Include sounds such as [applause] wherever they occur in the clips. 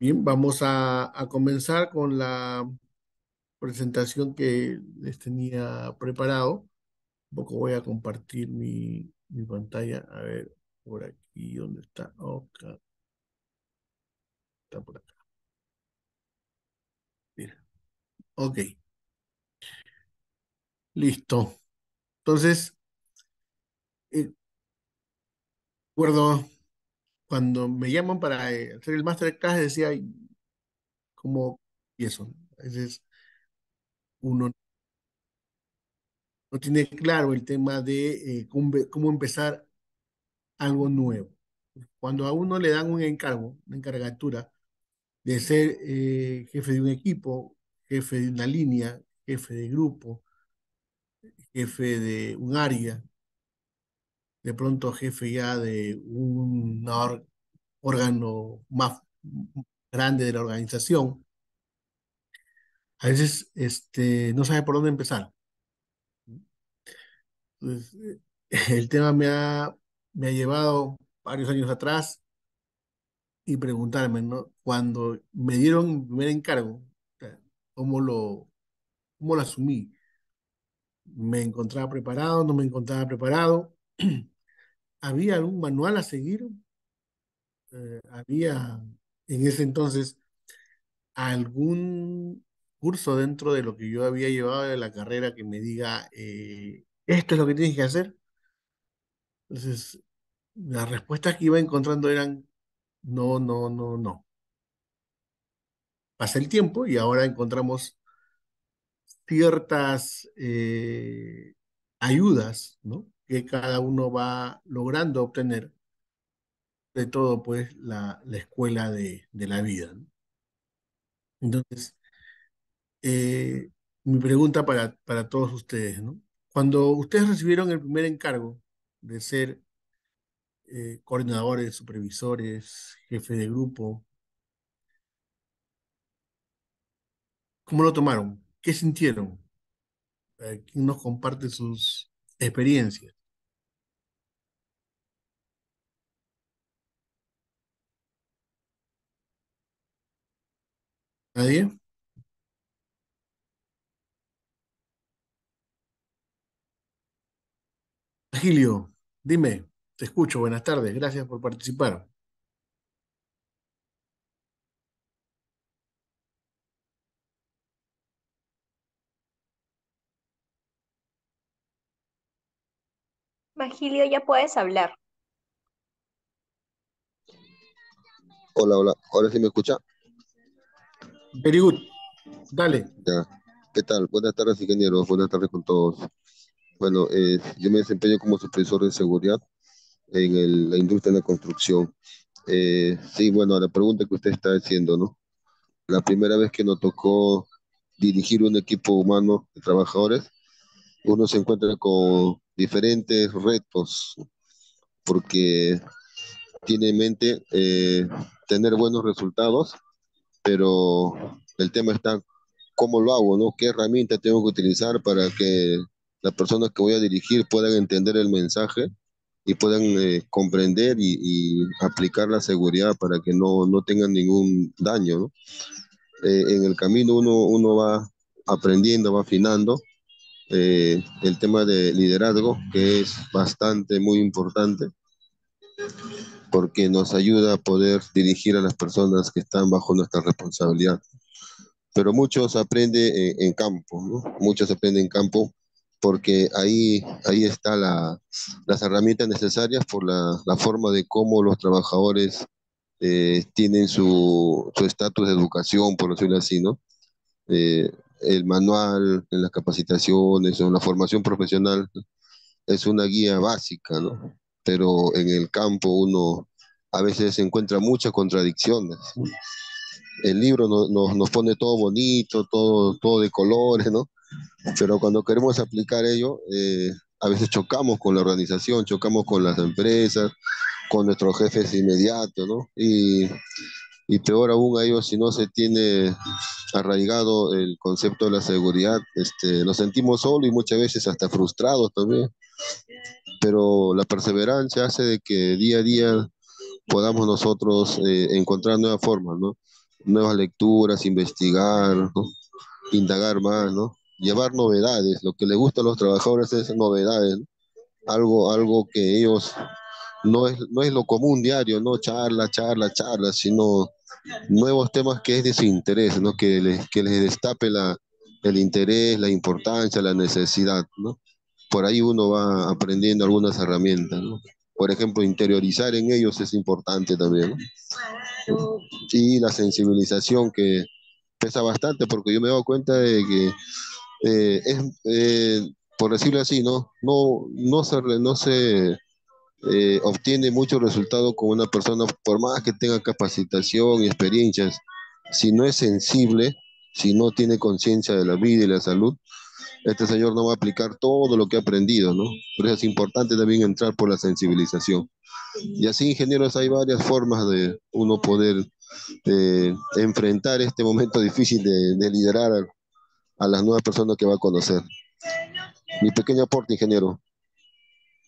Bien, vamos a, comenzar con la presentación que les tenía preparado. Un poco voy a compartir mi, pantalla. A ver, por aquí, ¿dónde está? Okay. Está por acá. Mira. Ok. Listo. Entonces, eh, acuerdo cuando me llaman para eh, hacer el masterclass, decía, ¿cómo eso veces uno no tiene claro el tema de eh, cómo, empezar algo nuevo. Cuando a uno le dan un encargo, una encargatura de ser eh, jefe de un equipo, jefe de una línea, jefe de grupo, jefe de un área, de pronto jefe ya de un órgano más grande de la organización, a veces este, no sabe por dónde empezar. Pues, [laughs] el tema me ha, me llevado varios años atrás y preguntarme, cuando me dieron mi primer encargo, ¿cómo lo, cómo lo asumí? ¿Me encontraba preparado? ¿No me encontraba preparado? [clears throat] ¿Había algún manual a seguir? Eh, ¿Había en ese entonces algún curso dentro de lo que yo había llevado de la carrera que me diga, eh, esto es lo que tienes que hacer? Entonces, las respuestas que iba encontrando eran, no, no, no, no. Pasa el tiempo y ahora encontramos ciertas eh, ayudas, ¿no? que cada uno va logrando obtener de todo, pues, la, la escuela de, la vida. Entonces, eh, mi pregunta para, para todos ustedes, ¿no? Cuando ustedes recibieron el primer encargo de ser eh, coordinadores, supervisores, jefe de grupo, ¿cómo lo tomaron? ¿Qué sintieron? Eh, ¿Quién nos comparte sus experiencias? ¿Nadie? Magilio, dime, te escucho, buenas tardes, gracias por participar. Magilio, ya puedes hablar. Hola, hola, ahora sí me escucha. Very Dale. Ya. ¿Qué tal? Buenas tardes, ingenieros. Buenas tardes con todos. Bueno, eh, yo me desempeño como supervisor de seguridad en la industria de la construcción. Eh, sí, bueno, a la pregunta que usted está haciendo, ¿no? La primera vez que nos tocó dirigir un equipo humano de trabajadores, uno se encuentra con diferentes retos, porque tiene en mente eh, tener buenos resultados pero el tema está cómo lo hago, ¿no? ¿Qué herramienta tengo que utilizar para que las personas que voy a dirigir puedan entender el mensaje y puedan eh, comprender y, aplicar la seguridad para que no, no tengan ningún daño, eh, en el camino uno, uno va aprendiendo, va afinando eh, el tema de liderazgo, que es bastante, muy importante porque nos ayuda a poder dirigir a las personas que están bajo nuestra responsabilidad. Pero muchos aprenden en, campo, ¿no? muchos aprenden en campo porque ahí, ahí están la, las herramientas necesarias por la, la, forma de cómo los trabajadores eh, tienen su estatus de educación, por decirlo así, ¿no? Eh, el manual, en las capacitaciones en la formación profesional es una guía básica, ¿no? pero en el campo uno a veces encuentra muchas contradicciones. El libro nos pone todo bonito, todo, todo de colores, ¿no? Pero cuando queremos aplicar ello, eh, a veces chocamos con la organización, chocamos con las empresas, con nuestros jefes inmediatos, ¿no? Y, y peor aún a ellos si no se tiene arraigado el concepto de la seguridad, este, nos sentimos solos y muchas veces hasta frustrados también pero la perseverancia hace de que día a día podamos nosotros eh, encontrar nuevas formas, ¿no? Nuevas lecturas, investigar, indagar más, ¿no? Llevar novedades, lo que les gusta a los trabajadores es novedades, algo, algo que ellos no es, no es lo común diario, no charla, charla, charla, sino nuevos temas que es de su interés, ¿no? Que les, que les destape la, el interés, la importancia, la necesidad, ¿no? por ahí uno va aprendiendo algunas herramientas, Por ejemplo, interiorizar en ellos es importante también. Y la sensibilización que pesa bastante, porque yo me he cuenta de que eh, es, eh, por decirlo así, ¿no? No, no se, no eh, obtiene mucho resultado con una persona, por más que tenga capacitación y experiencias, si no es sensible, si no tiene conciencia de la vida y la salud, este señor no va a aplicar todo lo que ha aprendido, ¿no? Por eso es importante también entrar por la sensibilización. Y así, ingenieros, hay varias formas de uno poder eh, enfrentar este momento difícil de, liderar a, a, las nuevas personas que va a conocer. Mi pequeño aporte, ingeniero.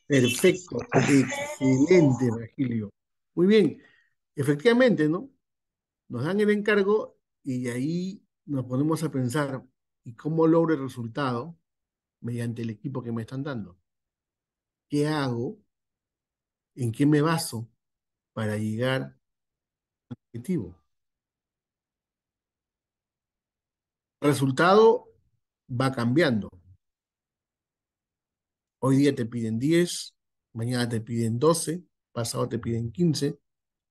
Perfecto, excelente, Virgilio. Muy bien, efectivamente, ¿no? Nos dan el encargo y ahí nos ponemos a pensar y cómo logro el resultado mediante el equipo que me están dando. ¿Qué hago? ¿En qué me baso para llegar al objetivo? El resultado va cambiando. Hoy día te piden 10, mañana te piden 12, pasado te piden 15,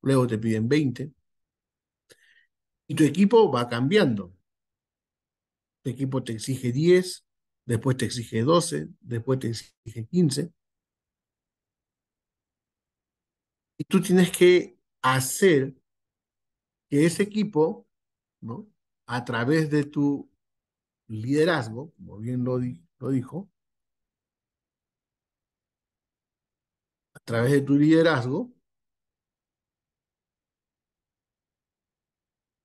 luego te piden 20. Y tu equipo va cambiando. Este equipo te exige 10, después te exige 12, después te exige 15. Y tú tienes que hacer que ese equipo, ¿no? a través de tu liderazgo, como bien lo, lo dijo, a través de tu liderazgo,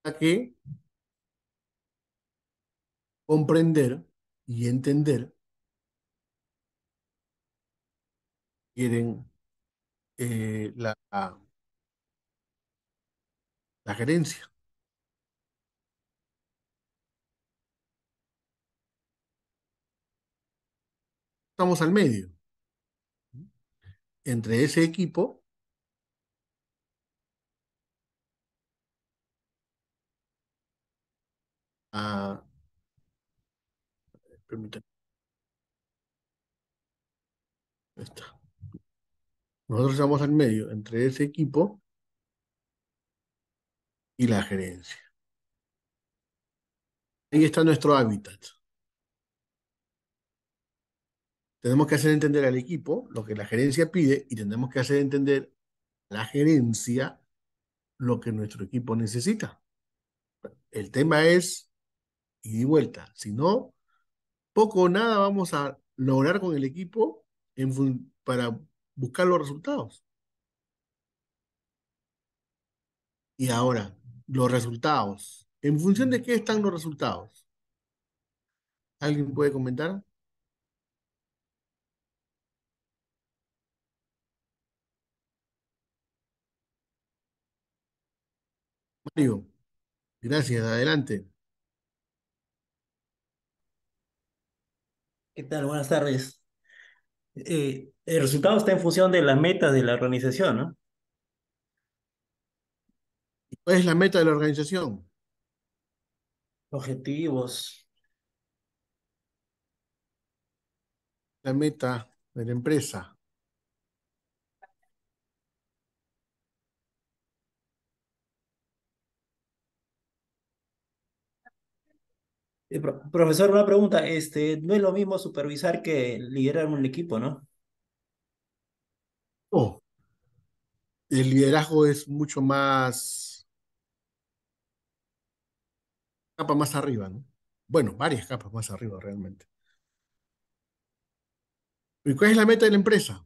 a que comprender y entender, quieren eh, la, la gerencia. Estamos al medio. Entre ese equipo a nosotros estamos al medio entre ese equipo y la gerencia. Ahí está nuestro hábitat. Tenemos que hacer entender al equipo lo que la gerencia pide y tenemos que hacer entender la gerencia lo que nuestro equipo necesita. El tema es y y vuelta. Si no, poco o nada vamos a lograr con el equipo para buscar los resultados. Y ahora, los resultados. ¿En función de mm. qué están los resultados? ¿Alguien puede comentar? Mario, gracias, adelante. ¿Qué tal? Buenas tardes. Eh, el resultado está en función de las metas de la organización, ¿no? ¿Cuál es la meta de la organización? Objetivos. La meta de la empresa. Eh, profesor, una pregunta. Este, no es lo mismo supervisar que liderar un equipo, ¿no? Oh, el liderazgo es mucho más capa más arriba, ¿no? Bueno, varias capas más arriba realmente. ¿Y cuál es la meta de la empresa?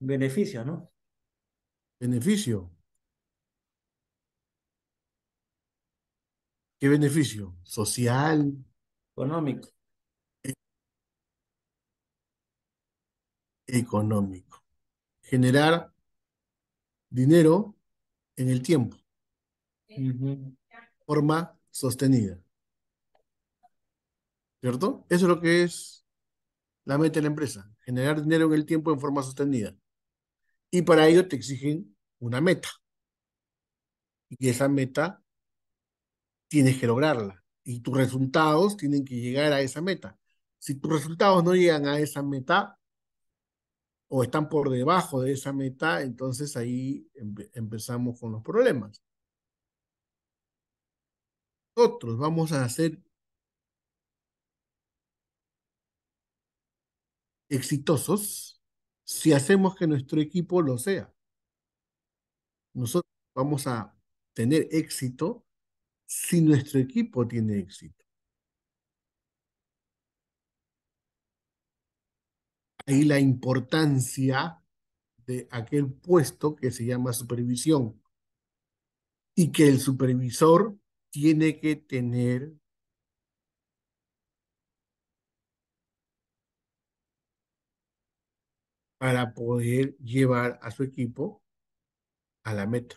Beneficio, ¿no? Beneficio. ¿Qué beneficio? Social. Económico. económico. Generar dinero en el tiempo. Forma sostenida. ¿Cierto? Eso es lo que es la meta de la empresa. Generar dinero en el tiempo en forma sostenida. Y para ello te exigen una meta. Y esa meta tienes que lograrla y tus resultados tienen que llegar a esa meta. Si tus resultados no llegan a esa meta o están por debajo de esa meta, entonces ahí empezamos con los problemas. Nosotros vamos a ser exitosos si hacemos que nuestro equipo lo sea. Nosotros vamos a tener éxito si nuestro equipo tiene éxito. Ahí la importancia de aquel puesto que se llama supervisión y que el supervisor tiene que tener para poder llevar a su equipo a la meta.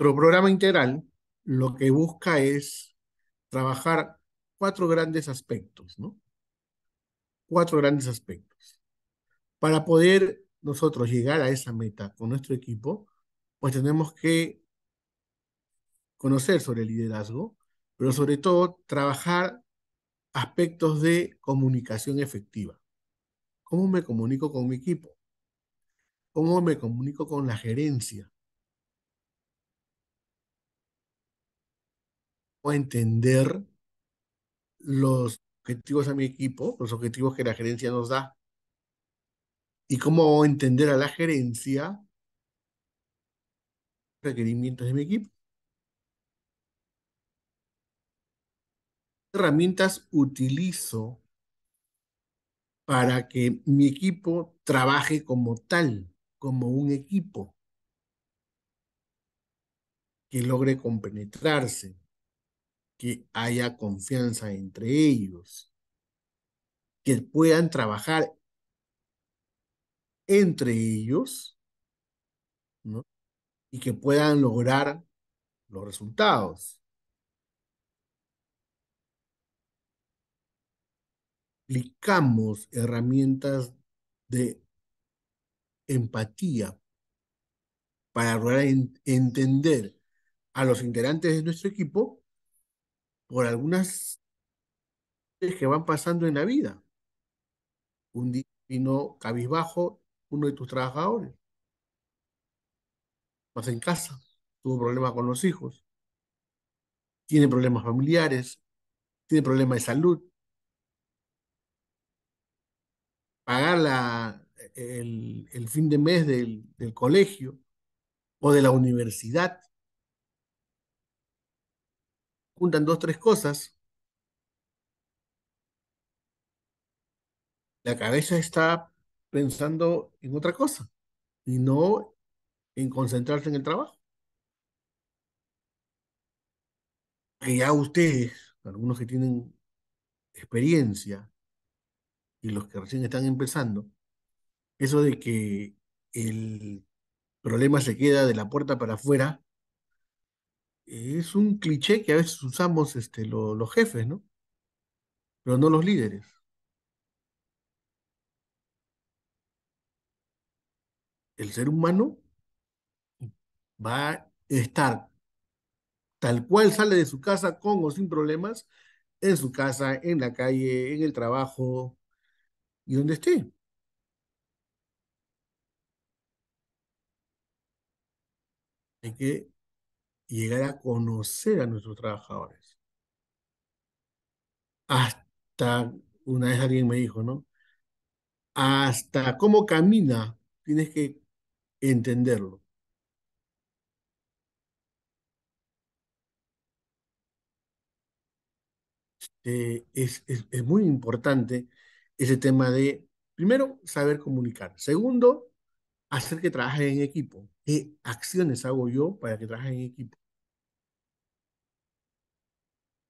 Pero programa integral lo que busca es trabajar cuatro grandes aspectos, ¿no? Cuatro grandes aspectos. Para poder nosotros llegar a esa meta con nuestro equipo, pues tenemos que conocer sobre el liderazgo, pero sobre todo trabajar aspectos de comunicación efectiva. ¿Cómo me comunico con mi equipo? ¿Cómo me comunico con la gerencia? a entender los objetivos a mi equipo, los objetivos que la gerencia nos da. Y cómo entender a la gerencia requerimientos de mi equipo. ¿Qué herramientas utilizo para que mi equipo trabaje como tal, como un equipo, que logre compenetrarse, que haya confianza entre ellos, que puedan trabajar entre ellos, Y que puedan lograr los resultados. Aplicamos herramientas de empatía para lograr entender a los integrantes de nuestro equipo por algunas que van pasando en la vida. Un día vino cabizbajo uno de tus trabajadores. Más en casa, tuvo problemas con los hijos, tiene problemas familiares, tiene problemas de salud. Pagar la, el, fin de mes del, del colegio o de la universidad juntan dos, tres cosas. La cabeza está pensando en otra cosa y no en concentrarse en el trabajo. Y ya ustedes, algunos que tienen experiencia y los que recién están empezando, eso de que el problema se queda de la puerta para afuera es un cliché que a veces usamos este, los jefes, ¿no? Pero no los líderes. El ser humano va a estar tal cual sale de su casa con o sin problemas, en su casa, en la calle, en el trabajo y donde esté. Hay que llegar a conocer a nuestros trabajadores. Hasta, una vez alguien me dijo, ¿no? Hasta cómo camina, tienes que entenderlo. Eh, es, es muy importante ese tema de, primero, saber comunicar. Segundo, hacer que trabajen en equipo. ¿Qué acciones hago yo para que trabajen en equipo?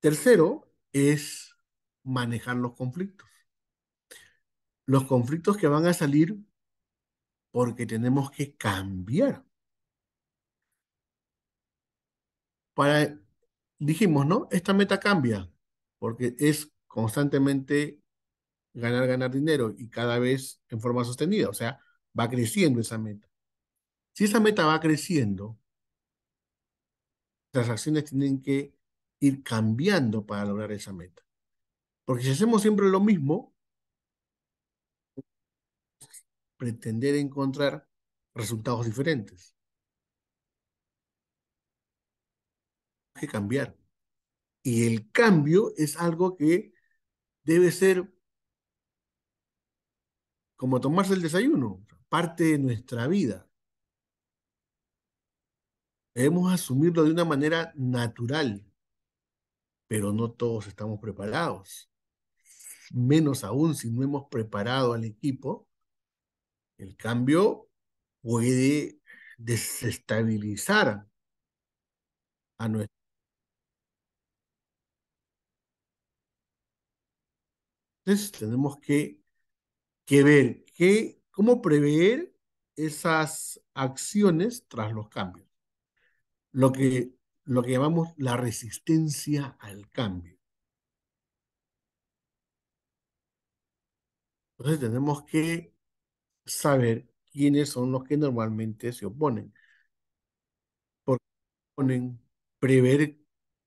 Tercero es manejar los conflictos. Los conflictos que van a salir porque tenemos que cambiar. Para, dijimos, ¿no? Esta meta cambia porque es constantemente ganar, ganar dinero y cada vez en forma sostenida, o sea, va creciendo esa meta. Si esa meta va creciendo, las acciones tienen que ir cambiando para lograr esa meta. Porque si hacemos siempre lo mismo, pretender encontrar resultados diferentes. Hay que cambiar. Y el cambio es algo que debe ser como tomarse el desayuno, parte de nuestra vida. Debemos asumirlo de una manera natural, pero no todos estamos preparados. Menos aún si no hemos preparado al equipo, el cambio puede desestabilizar a nuestro. Entonces tenemos que, que ver que, cómo prever esas acciones tras los cambios. Lo que lo que llamamos la resistencia al cambio. Entonces tenemos que saber quiénes son los que normalmente se oponen. Porque prever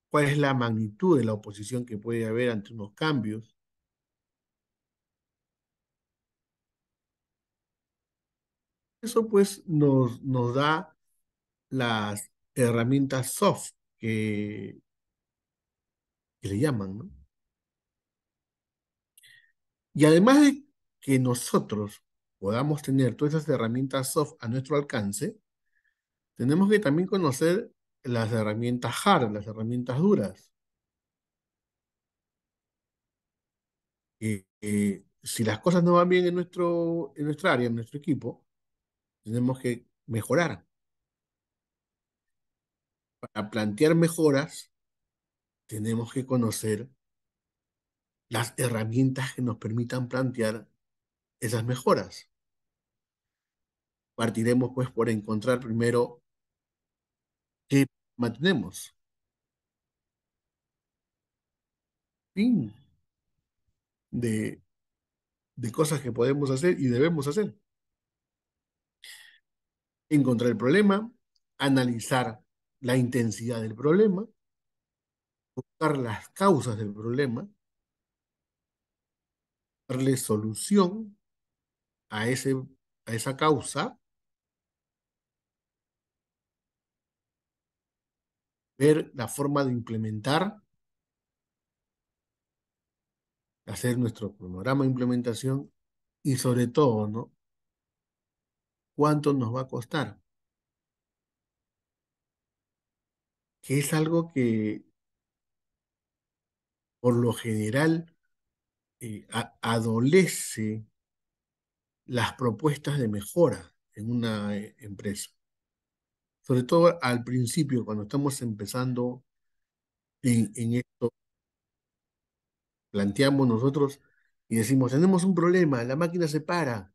cuál es la magnitud de la oposición que puede haber ante unos cambios. Eso pues nos, nos da las herramientas soft que, le llaman, Y además de que nosotros podamos tener todas esas herramientas soft a nuestro alcance, tenemos que también conocer las herramientas hard, las herramientas duras. si las cosas no van bien en, nuestro, en nuestra área, en nuestro equipo, tenemos que mejorar para plantear mejoras, tenemos que conocer las herramientas que nos permitan plantear esas mejoras. Partiremos pues por encontrar primero qué mantenemos. Fin de, de cosas que podemos hacer y debemos hacer. Encontrar el problema, analizar la intensidad del problema, buscar las causas del problema, darle solución a, ese, a esa causa, ver la forma de implementar, hacer nuestro programa de implementación y sobre todo, ¿no? ¿Cuánto nos va a costar? que es algo que por lo general eh, adolece las propuestas de mejora en una eh, empresa. Sobre todo al principio, cuando estamos empezando en, esto, planteamos nosotros y decimos, tenemos un problema, la máquina se para.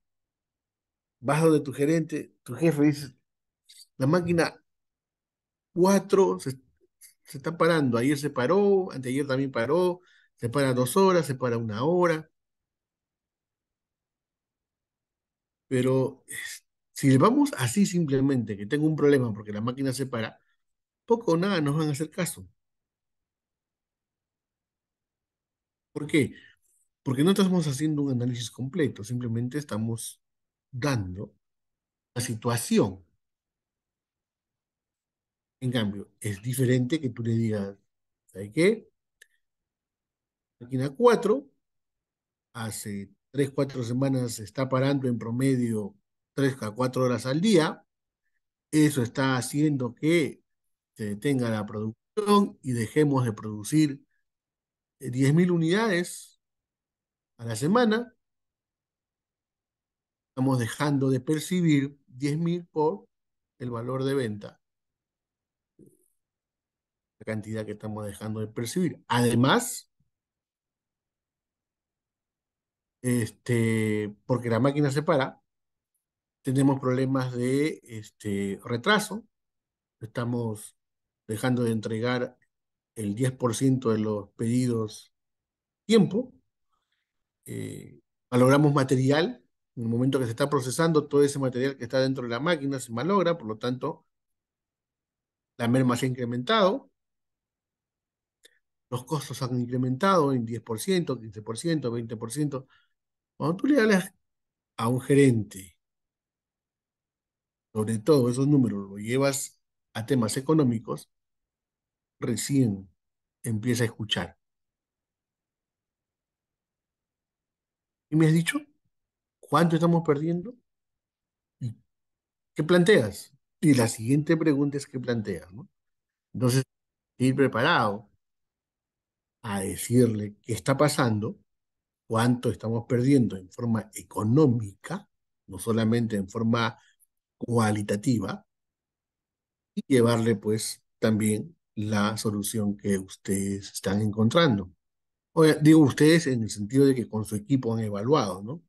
Vas donde tu gerente, tu jefe dice, la máquina cuatro se, está parando. Ayer se paró, anteayer también paró, se para dos horas, se para una hora. Pero si le vamos así simplemente, que tengo un problema porque la máquina se para, poco o nada nos van a hacer caso. ¿Por qué? Porque no estamos haciendo un análisis completo, simplemente estamos dando la situación en cambio, es diferente que tú le digas, ¿sabes qué? Máquina 4 hace 3, 4 semanas está parando en promedio 3 a 4 horas al día. Eso está haciendo que se detenga la producción y dejemos de producir 10.000 eh, unidades a la semana. Estamos dejando de percibir 10.000 por el valor de venta la cantidad que estamos dejando de percibir. Además, este, porque la máquina se para, tenemos problemas de este, retraso, estamos dejando de entregar el 10% de los pedidos tiempo, eh, valoramos material, en el momento que se está procesando, todo ese material que está dentro de la máquina se malogra, por lo tanto, la merma se ha incrementado, los costos han incrementado en 10%, 15%, 20%. Cuando tú le hablas a un gerente, sobre todo esos números, lo llevas a temas económicos, recién empieza a escuchar. ¿Y me has dicho cuánto estamos perdiendo? ¿Qué planteas? Y la siguiente pregunta es qué planteas, ¿no? Entonces, ir preparado a decirle qué está pasando, cuánto estamos perdiendo en forma económica, no solamente en forma cualitativa, y llevarle pues también la solución que ustedes están encontrando. O, digo ustedes en el sentido de que con su equipo han evaluado, ¿no?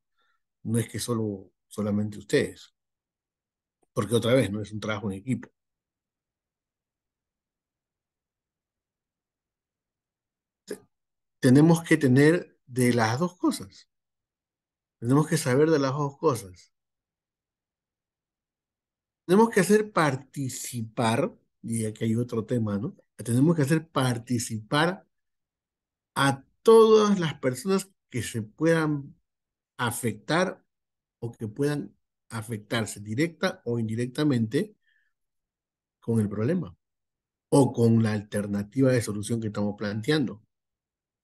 No es que solo, solamente ustedes, porque otra vez, no es un trabajo en equipo. tenemos que tener de las dos cosas. Tenemos que saber de las dos cosas. Tenemos que hacer participar, y aquí hay otro tema, ¿no? Tenemos que hacer participar a todas las personas que se puedan afectar o que puedan afectarse directa o indirectamente con el problema o con la alternativa de solución que estamos planteando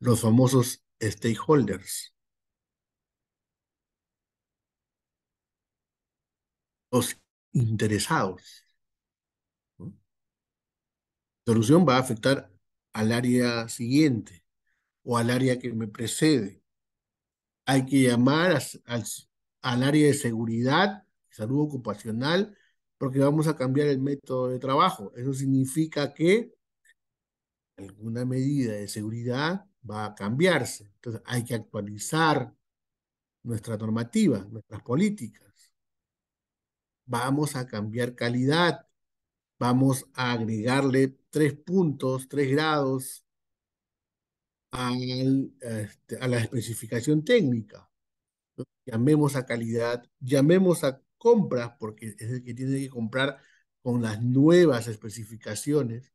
los famosos stakeholders. Los interesados. La solución va a afectar al área siguiente o al área que me precede. Hay que llamar al, al área de seguridad, salud ocupacional, porque vamos a cambiar el método de trabajo. Eso significa que alguna medida de seguridad va a cambiarse. Entonces hay que actualizar nuestra normativa, nuestras políticas. Vamos a cambiar calidad, vamos a agregarle tres puntos, tres grados este, a la especificación técnica. Llamemos a calidad, llamemos a compras, porque es el que tiene que comprar con las nuevas especificaciones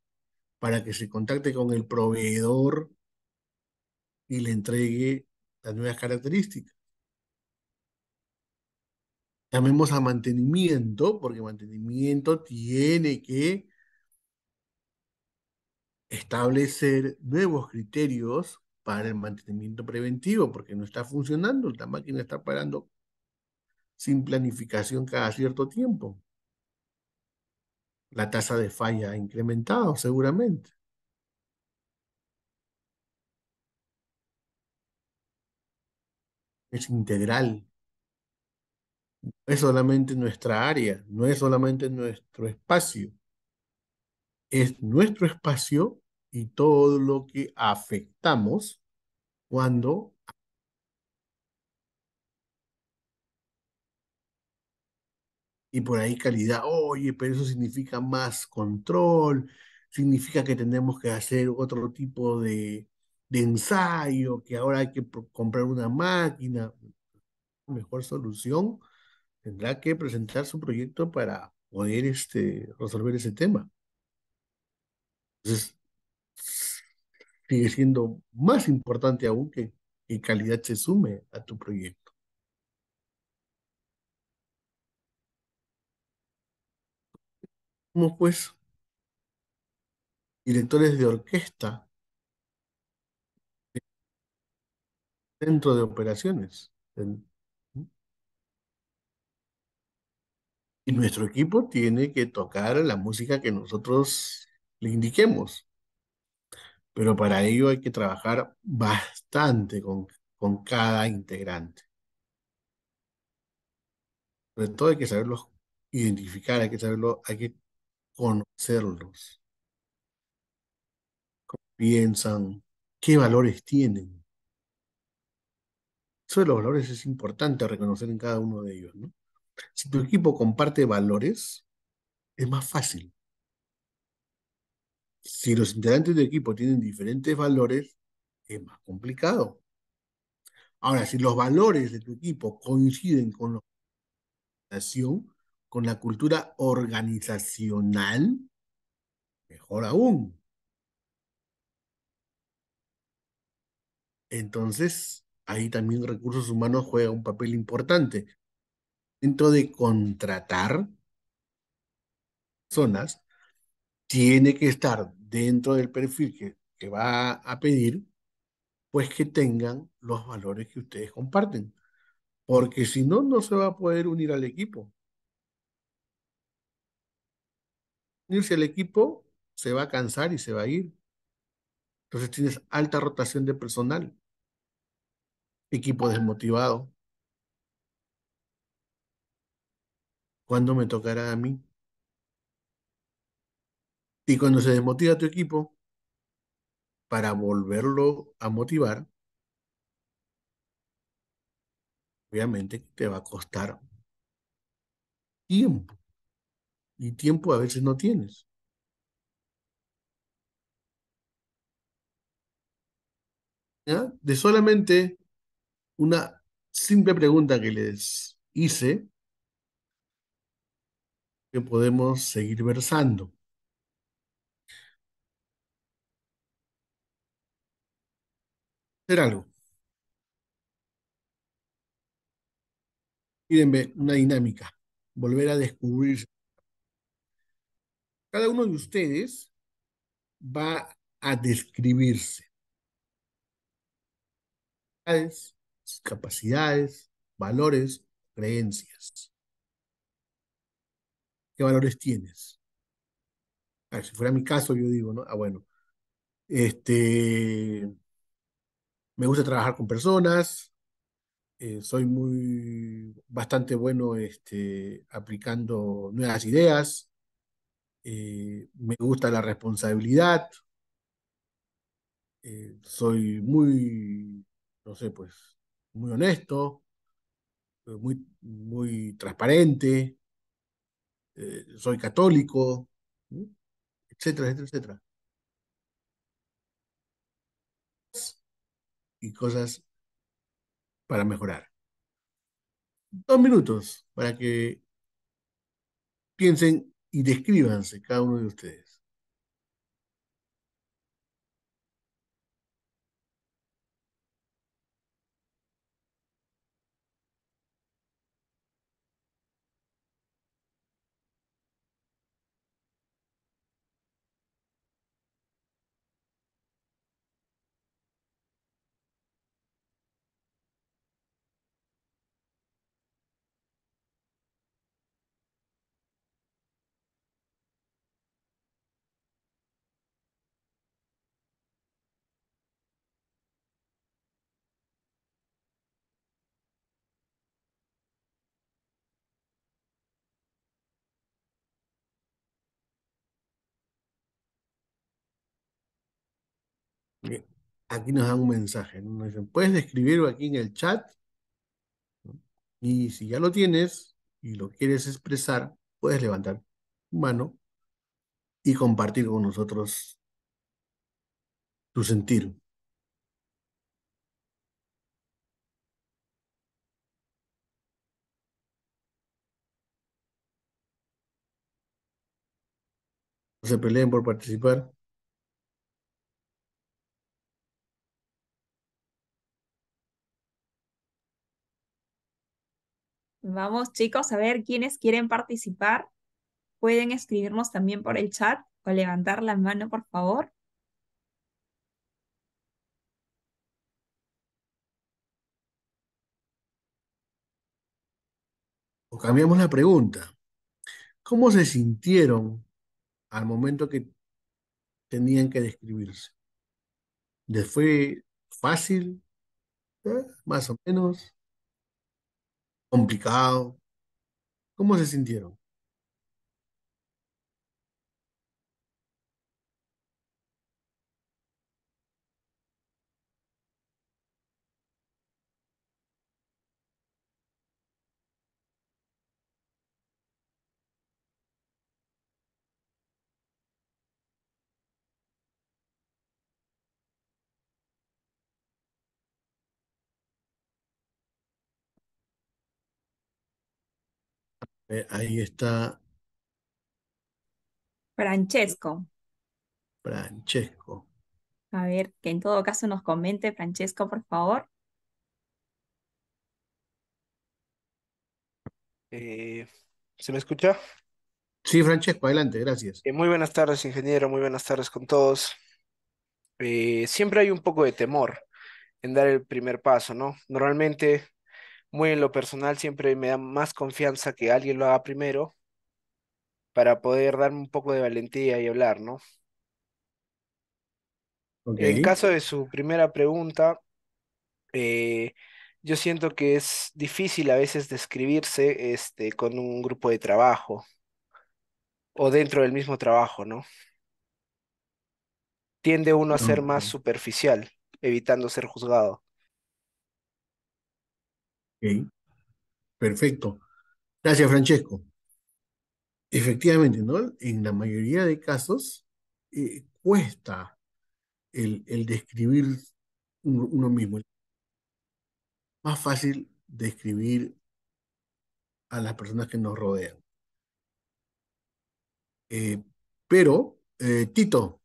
para que se contacte con el proveedor y le entregue las nuevas características. Llamemos a mantenimiento, porque mantenimiento tiene que establecer nuevos criterios para el mantenimiento preventivo, porque no está funcionando, la máquina está parando sin planificación cada cierto tiempo. La tasa de falla ha incrementado seguramente. es integral. No es solamente nuestra área, no es solamente nuestro espacio. Es nuestro espacio y todo lo que afectamos cuando y por ahí calidad. Oye, pero eso significa más control, significa que tenemos que hacer otro tipo de, de ensayo, que ahora hay que comprar una máquina, mejor solución, tendrá que presentar su proyecto para poder este, resolver ese tema. Entonces, sigue siendo más importante aún que, que calidad se sume a tu proyecto. Como pues, directores de orquesta centro de operaciones. Y nuestro equipo tiene que tocar la música que nosotros le indiquemos. Pero para ello hay que trabajar bastante con, con cada integrante. Sobre todo hay que saberlos identificar, hay que saberlo, hay que conocerlos. ¿Cómo piensan? ¿Qué valores tienen? Eso los valores es importante reconocer en cada uno de ellos, ¿no? Si tu equipo comparte valores, es más fácil. Si los integrantes del equipo tienen diferentes valores, es más complicado. Ahora, si los valores de tu equipo coinciden con la organización, con la cultura organizacional, mejor aún. Entonces, ahí también recursos humanos juega un papel importante. Dentro de contratar personas, tiene que estar dentro del perfil que, que va a pedir, pues que tengan los valores que ustedes comparten. Porque si no, no se va a poder unir al equipo. Unirse al equipo se va a cansar y se va a ir. Entonces tienes alta rotación de personal equipo desmotivado. ¿Cuándo me tocará a mí? Y cuando se desmotiva tu equipo, para volverlo a motivar, obviamente te va a costar tiempo. Y tiempo a veces no tienes. De solamente una simple pregunta que les hice que podemos seguir versando. Hacer algo. Mírenme, una dinámica. Volver a descubrir. Cada uno de ustedes va a describirse capacidades, valores, creencias. ¿Qué valores tienes? ver, si fuera mi caso, yo digo, ¿no? Ah, bueno, este, me gusta trabajar con personas, eh, soy muy, bastante bueno este, aplicando nuevas ideas, eh, me gusta la responsabilidad, eh, soy muy, no sé, pues, muy honesto, eh, muy, muy transparente, eh, soy católico, etcétera, etcétera, etcétera. Y cosas para mejorar. Dos minutos para que piensen y descríbanse cada uno de ustedes. Aquí nos dan un mensaje, nos dicen, puedes escribirlo aquí en el chat y si ya lo tienes y lo quieres expresar, puedes levantar tu mano y compartir con nosotros tu sentir. No se peleen por participar. Vamos chicos a ver quiénes quieren participar. Pueden escribirnos también por el chat o levantar la mano, por favor. O cambiamos la pregunta. ¿Cómo se sintieron al momento que tenían que describirse? ¿Les fue fácil? ¿Eh? Más o menos complicado. ¿Cómo se sintieron? Eh, ahí está. Francesco. Francesco. A ver, que en todo caso nos comente, Francesco, por favor. Eh, ¿Se me escucha? Sí, Francesco, adelante, gracias. Eh, muy buenas tardes, ingeniero, muy buenas tardes con todos. siempre hay un poco de temor en dar el primer paso, ¿no? Normalmente muy en lo personal siempre me da más confianza que alguien lo haga primero para poder darme un poco de valentía y hablar, ¿no? En caso de su primera pregunta, eh, yo siento que es difícil a veces describirse este, con un grupo de trabajo o dentro del mismo trabajo, ¿no? Tiende uno a ser más superficial, evitando ser juzgado. Perfecto. Gracias, Francesco. Efectivamente, ¿no? En la mayoría de casos eh, cuesta el, el describir uno, mismo. Más fácil describir a las personas que nos rodean. Eh, pero, eh, Tito,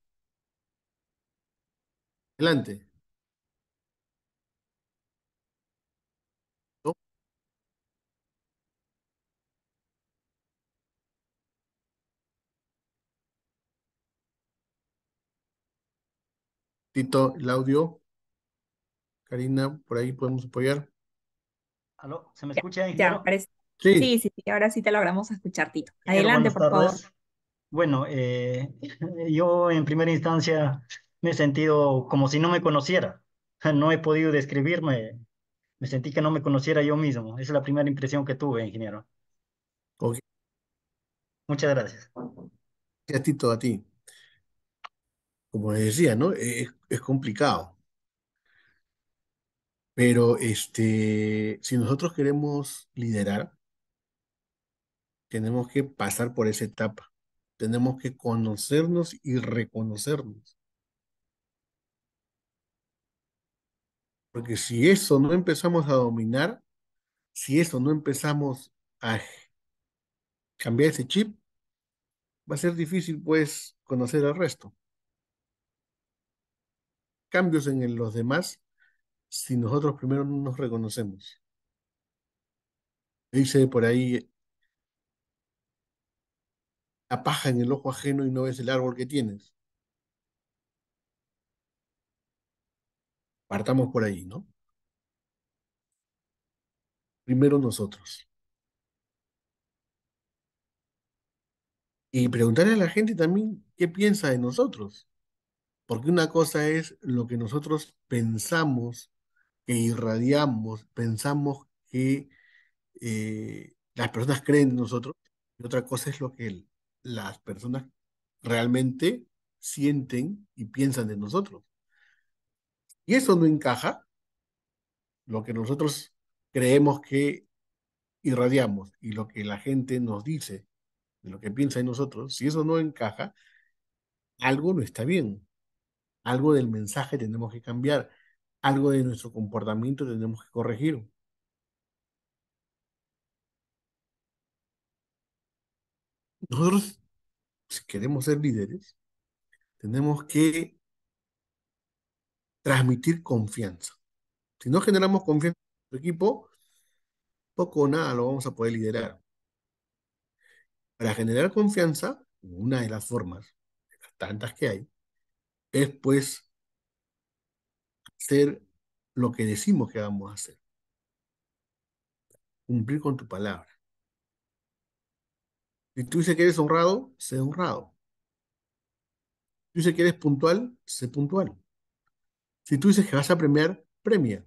adelante. Tito, el audio. Karina, por ahí podemos apoyar. ¿Aló? ¿Se me escucha? Sí. sí. sí, ahora sí te logramos escuchar, Tito. Adelante, por favor. Bueno, eh, [laughs] yo en primera instancia me he sentido como si no me conociera. [laughs] No he podido describirme. Me sentí que no me conociera yo mismo. Esa es la primera impresión que tuve, ingeniero. Muchas gracias. Gracias, Tito, a ti como les decía, ¿no? E-, es, es complicado. Pero este, si nosotros queremos liderar, tenemos que pasar por esa etapa. Tenemos que conocernos y reconocernos. Porque si eso no empezamos a dominar, si eso no empezamos a cambiar ese chip, va a ser difícil pues conocer al resto cambios en los demás si nosotros primero no nos reconocemos. Dice por ahí, la paja en el ojo ajeno y no ves el árbol que tienes. Partamos por ahí, ¿no? Primero nosotros. Y preguntarle a la gente también qué piensa de nosotros. Porque una cosa es lo que nosotros pensamos, que irradiamos, pensamos que eh, las personas creen en nosotros, y otra cosa es lo que las personas realmente sienten y piensan de nosotros. Y eso no encaja lo que nosotros creemos que irradiamos y lo que la gente nos dice, lo que piensa en nosotros, si eso no encaja, algo no está bien. Algo del mensaje tenemos que cambiar, algo de nuestro comportamiento tenemos que corregir. Nosotros, si queremos ser líderes, tenemos que transmitir confianza. Si no generamos confianza en nuestro equipo, poco o nada lo vamos a poder liderar. Para generar confianza, una de las formas, de las tantas que hay, es pues ser lo que decimos que vamos a hacer. Cumplir con tu palabra. Si tú dices que eres honrado, sé honrado. Si tú dices que eres puntual, sé puntual. Si tú dices que vas a premiar, premia.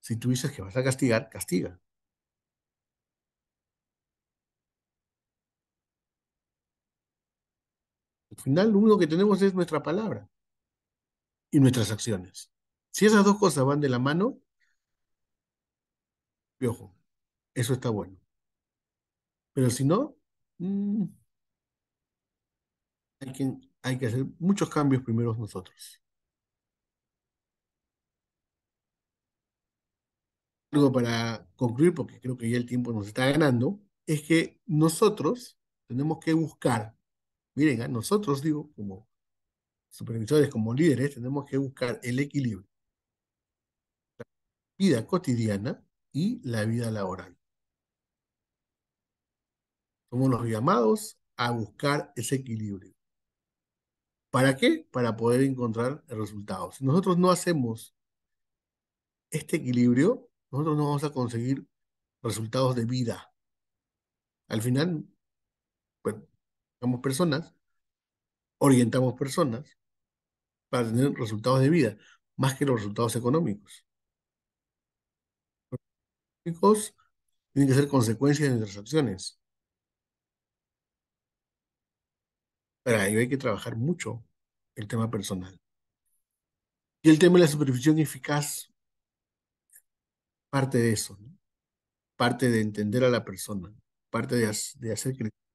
Si tú dices que vas a castigar, castiga. Al final, lo único que tenemos es nuestra palabra y nuestras acciones. Si esas dos cosas van de la mano, ojo, eso está bueno. Pero si no, mm, hay, que, hay que hacer muchos cambios primero nosotros. Luego, para concluir, porque creo que ya el tiempo nos está ganando, es que nosotros tenemos que buscar Miren, ah, nosotros, digo, como supervisores, como líderes, tenemos que buscar el equilibrio. La vida cotidiana y la vida laboral. Somos los llamados a buscar ese equilibrio. ¿Para qué? Para poder encontrar resultados. Si nosotros no hacemos este equilibrio, nosotros no vamos a conseguir resultados de vida. Al final, bueno, personas, orientamos personas para tener resultados de vida, más que los resultados económicos. Los económicos tienen que ser consecuencias de nuestras acciones. Para ello hay que trabajar mucho el tema personal. Y el tema de la supervisión eficaz parte de eso, parte de entender a la persona, parte de, de hacer crecer